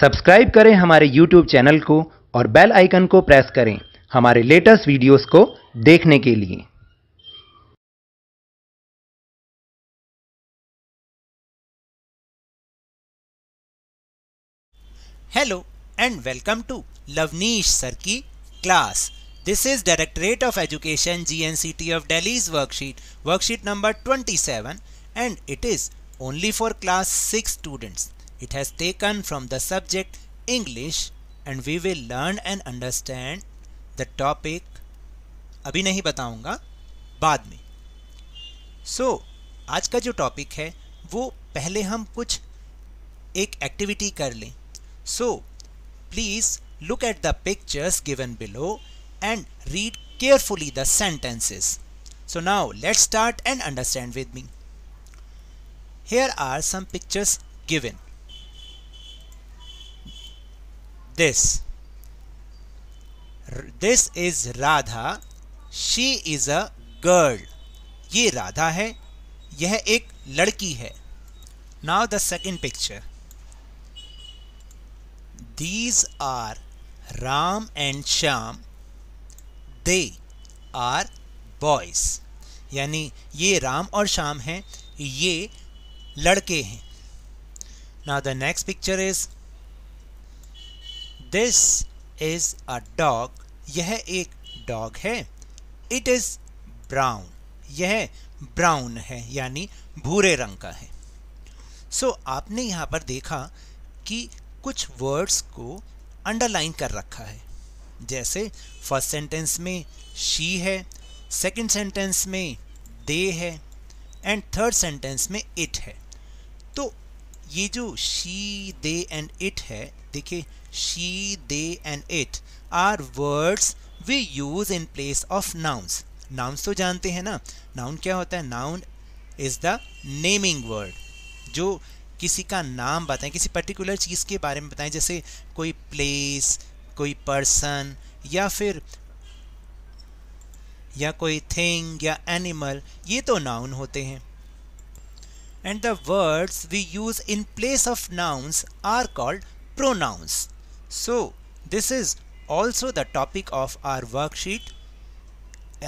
Subscribe करें हमारे YouTube channel को और बेल आइकन को प्रेस करें हमारे लेटेस्ट वीडियोस को देखने के लिए hello and welcome to Lavneesh sir की class this is directorate of education GNCT of Delhi's worksheet worksheet number twenty seven and it is only for class six students It has taken from the subject English and we will learn and understand the topic abhi nahi bataunga baad mein so, aaj ka jo topic hai wo pehle hum kuch ek activity kar le so please look at the pictures given below and read carefully the sentences. So now let's start and understand with me. Here are some pictures given. this this is Radha she is a girl ये राधा है यह एक लड़की है now the second picture these are Ram and Shyam they are boys यानी ये राम और श्याम हैं ये लड़के हैं now the next picture is this is a dog यह एक डॉग है इट इज ब्राउन यह ब्राउन है यानी भूरे रंग का है सो so, आपने यहाँ पर देखा कि कुछ वर्ड्स को अंडरलाइन कर रखा है जैसे फर्स्ट सेंटेंस में शी है सेकंड सेंटेंस में दे है एंड थर्ड सेंटेंस में इट है तो ये जो शी दे एंड इट है देखिए she they and it are words we use in place of nouns nouns तो जानते हैं ना नाउन क्या होता है noun is the naming word जो किसी का नाम बताएं किसी पर्टिकुलर चीज़ के बारे में बताएं जैसे कोई प्लेस कोई पर्सन या फिर या कोई थिंग या एनिमल ये तो नाउन होते हैं and the words we use in place of nouns are called pronouns. So, this is also the topic of our worksheet.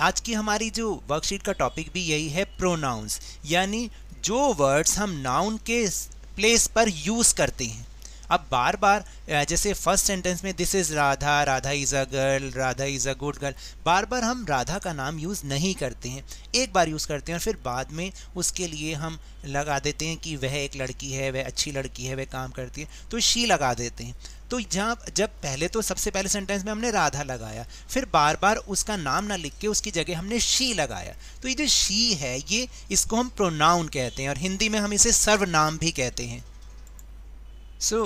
आज की हमारी जो वर्कशीट का टॉपिक भी यही है प्रोनाउंस यानी जो वर्ड्स हम नाउन के प्लेस पर यूज़ करते हैं अब बार बार जैसे फर्स्ट सेंटेंस में this is Radha Radha is a girl Radha is a good girl बार बार हम राधा का नाम यूज़ नहीं करते हैं एक बार यूज़ करते हैं और फिर बाद में उसके लिए हम लगा देते हैं कि वह एक लड़की है वह अच्छी लड़की है वह काम करती है तो शी लगा देते हैं तो जहाँ जब पहले तो सबसे पहले सेंटेंस में हमने राधा लगाया फिर बार बार उसका नाम ना लिख के उसकी जगह हमने शी लगाया तो ये जो शी है ये इसको हम प्रोनाउन कहते हैं और हिंदी में हम इसे सर्वनाम भी कहते हैं so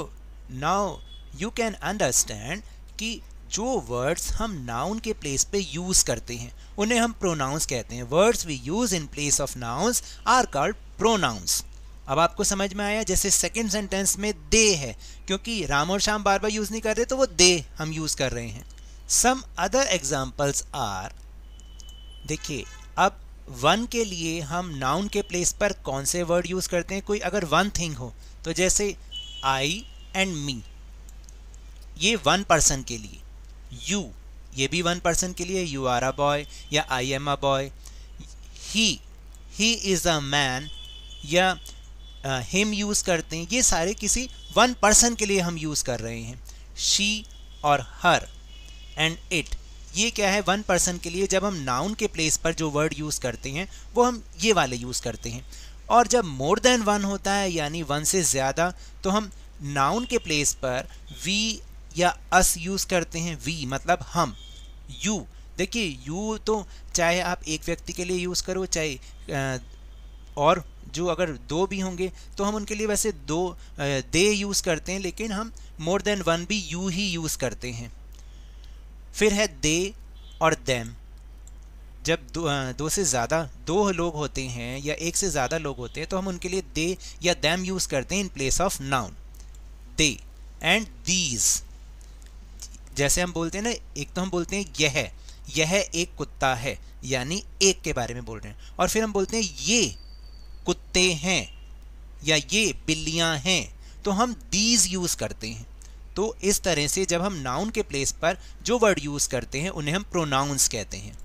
now you can understand कि जो वर्ड्स हम नाउन के प्लेस पे यूज़ करते हैं उन्हें हम प्रोनाउंस कहते हैं words we use in place of nouns are called pronouns अब आपको समझ में आया जैसे सेकेंड सेंटेंस में दे है क्योंकि राम और श्याम बार बार यूज़ नहीं कर रहे तो वो दे हम यूज़ कर रहे हैं सम अदर एग्जाम्पल्स आर देखिए अब वन के लिए हम नाउन के प्लेस पर कौन से वर्ड यूज़ करते हैं कोई अगर वन थिंग हो तो जैसे आई एंड मी ये वन पर्सन के लिए यू ये भी वन पर्सन के लिए यू आर अ बॉय या I am a boy he he is a man या हिम uh, यूज़ करते हैं ये सारे किसी वन पर्सन के लिए हम यूज़ कर रहे हैं शी और हर एंड इट ये क्या है वन पर्सन के लिए जब हम नाउन के प्लेस पर जो वर्ड यूज़ करते हैं वो हम ये वाले यूज़ करते हैं और जब मोर देन वन होता है यानी वन से ज़्यादा तो हम नाउन के प्लेस पर वी या अस यूज़ करते हैं वी मतलब हम यू देखिए यू तो चाहे आप एक व्यक्ति के लिए यूज़ करो चाहे और जो अगर दो भी होंगे तो हम उनके लिए वैसे दो दे यूज़ करते हैं लेकिन हम मोर देन वन भी यू ही यूज़ करते हैं फिर है दे और देम जब दो, दो से ज़्यादा दो लोग होते हैं या एक से ज़्यादा लोग होते हैं तो हम उनके लिए दे या दैम यूज़ करते हैं in place of noun they and these जैसे हम बोलते हैं ना एक तो हम बोलते हैं यह यह एक कुत्ता है यानी एक के बारे में बोल रहे हैं और फिर हम बोलते हैं ये कुत्ते हैं या ये बिल्लियाँ हैं तो हम दीज यूज़ करते हैं तो इस तरह से जब हम नाउन के प्लेस पर जो वर्ड यूज़ करते हैं उन्हें हम प्रोनाउंस कहते हैं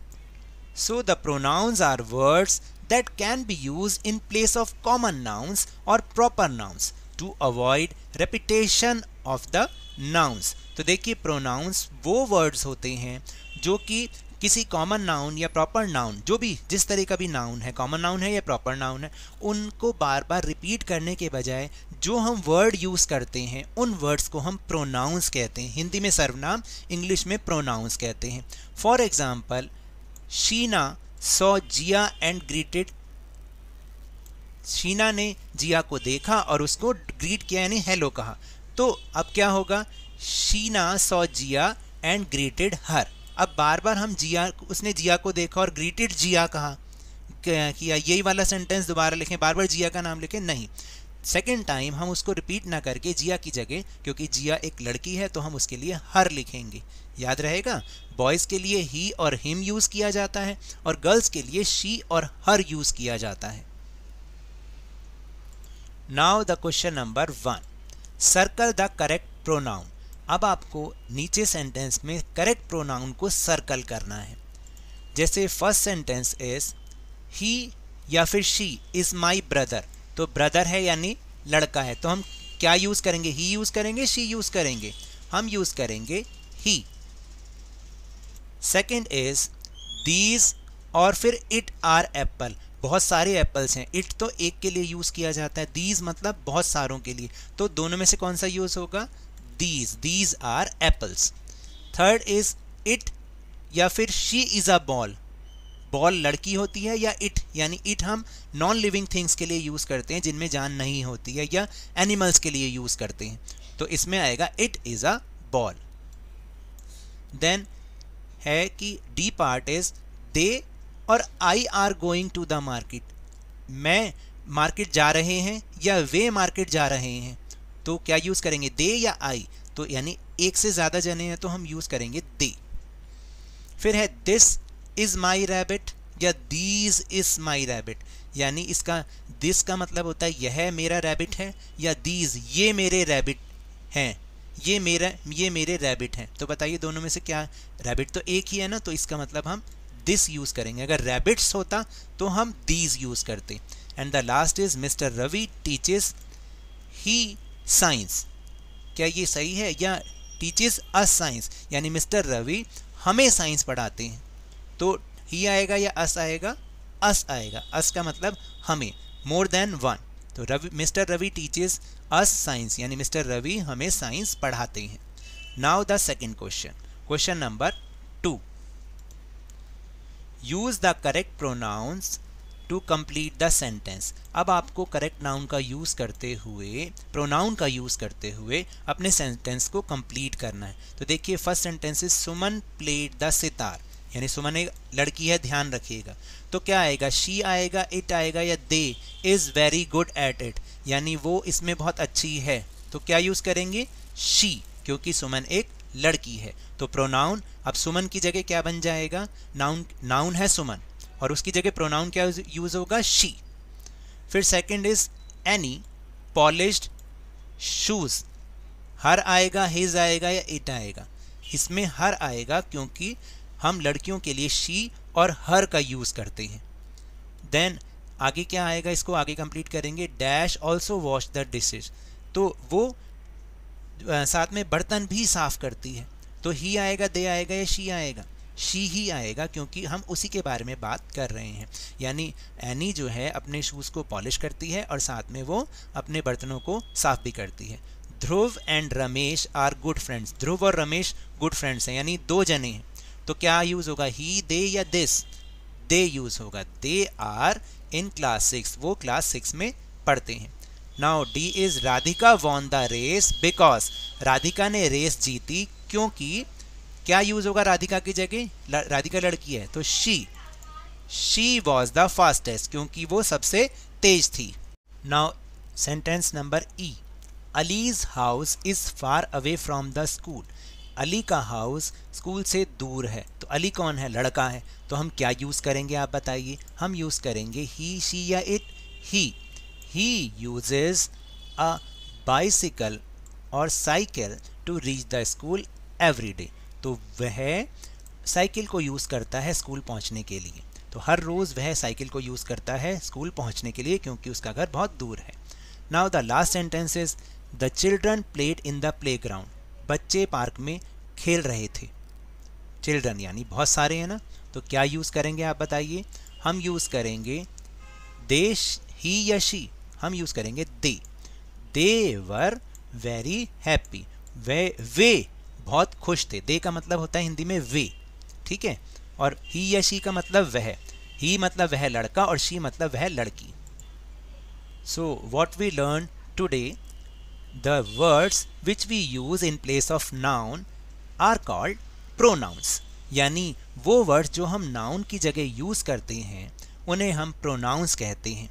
so the pronouns are words that can be use in place of common nouns और proper nouns to avoid repetition of the nouns तो देखिए प्रोनाउंस वो वर्ड्स होते हैं जो कि किसी कॉमन नाउन या प्रॉपर नाउन जो भी जिस तरह का भी नाउन है कॉमन नाउन है या प्रॉपर नाउन है उनको बार बार रिपीट करने के बजाय जो हम वर्ड यूज़ करते हैं उन वर्ड्स को हम प्रोनाउंस कहते हैं हिंदी में सर्वनाम इंग्लिश में प्रोनाउंस कहते हैं for example Sheena saw Jiya and greeted Sheena ने जिया को देखा और उसको ग्रीट किया यानी हेलो कहा तो अब क्या होगा Sheena saw Jiya and greeted her अब बार बार हम जिया उसने जिया को देखा और ग्रीटेड जिया कहा किया यही वाला सेंटेंस दोबारा लिखें बार बार जिया का नाम लिखें नहीं सेकेंड टाइम हम उसको रिपीट ना करके जिया की जगह क्योंकि जिया एक लड़की है तो हम उसके लिए हर लिखेंगे याद रहेगा बॉयज़ के लिए ही और हिम यूज़ किया जाता है और गर्ल्स के लिए शी और हर यूज़ किया जाता है now the question number one circle the correct pronoun अब आपको नीचे सेंटेंस में करेक्ट प्रोनाउन को सर्कल करना है जैसे फर्स्ट सेंटेंस इज ही या फिर शी इज़ माई ब्रदर तो ब्रदर है यानी लड़का है तो हम क्या यूज़ करेंगे ही यूज़ करेंगे शी यूज़ करेंगे हम यूज़ करेंगे ही सेकेंड इज दीज और फिर इट आर एप्पल बहुत सारे एप्पल्स हैं इट तो एक के लिए यूज़ किया जाता है दीज मतलब बहुत सारों के लिए तो दोनों में से कौन सा यूज़ होगा these these are apples third is it या फिर she is a ball ball लड़की होती है या इट यानी इट हम नॉन लिविंग थिंग्स के लिए यूज़ करते हैं जिनमें जान नहीं होती है या एनिमल्स के लिए यूज़ करते हैं तो इसमें आएगा it is a ball then है कि डी पार्ट इज दे और I are going to the market मैं मार्केट जा रहे हैं या वे मार्केट जा रहे हैं तो क्या यूज़ करेंगे दे या आई तो यानी एक से ज़्यादा जने हैं तो हम यूज़ करेंगे दे फिर है दिस इज़ माई रैबिट या दीज इज़ माई रैबिट यानी इसका दिस का मतलब होता है यह मेरा रैबिट है या दीज ये मेरे रैबिट हैं ये मेरा ये मेरे रैबिट हैं तो बताइए दोनों में से क्या रैबिट तो एक ही है ना तो इसका मतलब हम दिस यूज़ करेंगे अगर रैबिट्स होता तो हम दीज यूज़ करते and the last is mister Ravi teaches he science क्या ये सही है या टीचेस अ साइंस यानी मिस्टर रवि हमें साइंस पढ़ाते हैं तो ही आएगा या अस आएगा अस आएगा अस का मतलब हमें मोर देन वन तो Ravi mister Ravi teaches us science यानी मिस्टर रवि हमें साइंस पढ़ाते हैं now the second question question number two use the correct pronouns to complete the sentence अब आपको करेक्ट नाउन का यूज़ करते हुए प्रोनाउन का यूज़ करते हुए अपने सेंटेंस को कंप्लीट करना है तो देखिए first sentence is Suman played the sitar यानी सुमन एक लड़की है ध्यान रखिएगा तो क्या आएगा शी आएगा इट आएगा या they is very good at it यानी वो इसमें बहुत अच्छी है तो क्या यूज़ करेंगे शी क्योंकि सुमन एक लड़की है तो प्रोनाउन अब सुमन की जगह क्या बन जाएगा नाउन नाउन है सुमन और उसकी जगह प्रोनाउन क्या यूज़ होगा शी फिर second is Annie polished shoes her आएगा हिज आएगा या इट आएगा इसमें हर आएगा क्योंकि हम लड़कियों के लिए शी और हर का यूज़ करते हैं देन आगे क्या आएगा इसको आगे कंप्लीट करेंगे dash also wash the dishes तो वो साथ में बर्तन भी साफ़ करती है तो ही आएगा दे आएगा या शी आएगा शी ही आएगा क्योंकि हम उसी के बारे में बात कर रहे हैं यानी एनी जो है अपने शूज़ को पॉलिश करती है और साथ में वो अपने बर्तनों को साफ भी करती है Dhruv and Ramesh are good friends Dhruv और रमेश गुड फ्रेंड्स हैं यानी दो जने हैं तो क्या यूज़ होगा ही दे या दिस दे यूज़ होगा they are in class six वो क्लास सिक्स में पढ़ते हैं now D is Radhika won the race because Radhika ने रेस जीती क्योंकि क्या यूज़ होगा राधिका की जगह राधिका लड़की है तो she she was the fastest क्योंकि वो सबसे तेज थी now sentence number E Ali's house is far away from the school Ali का हाउस स्कूल से दूर है तो अली कौन है लड़का है तो हम क्या यूज़ करेंगे आप बताइए हम यूज़ करेंगे ही शी या it he he uses a bicycle और cycle to reach the school every day तो वह साइकिल को यूज़ करता है स्कूल पहुंचने के लिए तो हर रोज़ वह साइकिल को यूज़ करता है स्कूल पहुंचने के लिए क्योंकि उसका घर बहुत दूर है now the last sentence is the children played in the playground बच्चे पार्क में खेल रहे थे चिल्ड्रन यानी बहुत सारे हैं ना तो क्या यूज़ करेंगे आप बताइए हम यूज़ करेंगे देश ही यशी हम यूज़ करेंगे दे दे वर वेरी हैप्पी वे वे बहुत खुश थे दे का मतलब होता है हिंदी में वे ठीक है और ही यशी का मतलब वह ही मतलब वह लड़का और शी मतलब वह लड़की so what we learn today The words which we use in place of noun are called pronouns. यानी वो वर्ड्स जो हम नाउन की जगह यूज़ करते हैं उन्हें हम प्रोनाउंस कहते हैं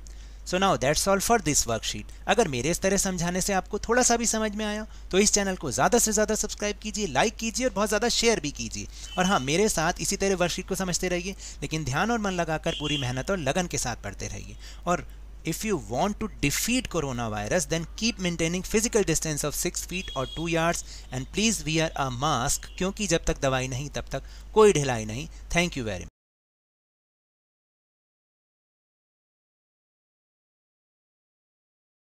so now that's all for this worksheet अगर मेरे इस तरह समझाने से आपको थोड़ा सा भी समझ में आया तो इस चैनल को ज़्यादा से ज़्यादा सब्सक्राइब कीजिए लाइक कीजिए और बहुत ज़्यादा शेयर भी कीजिए और हाँ मेरे साथ इसी तरह वर्कशीट को समझते रहिए लेकिन ध्यान और मन लगाकर पूरी मेहनत और लगन के साथ पढ़ते रहिए और If you want to defeat coronavirus, then keep maintaining physical distance of 6 feet or 2 yards and please wear a mask kyunki jab tak dawai nahi tab tak koi dhilai nahi thank you very much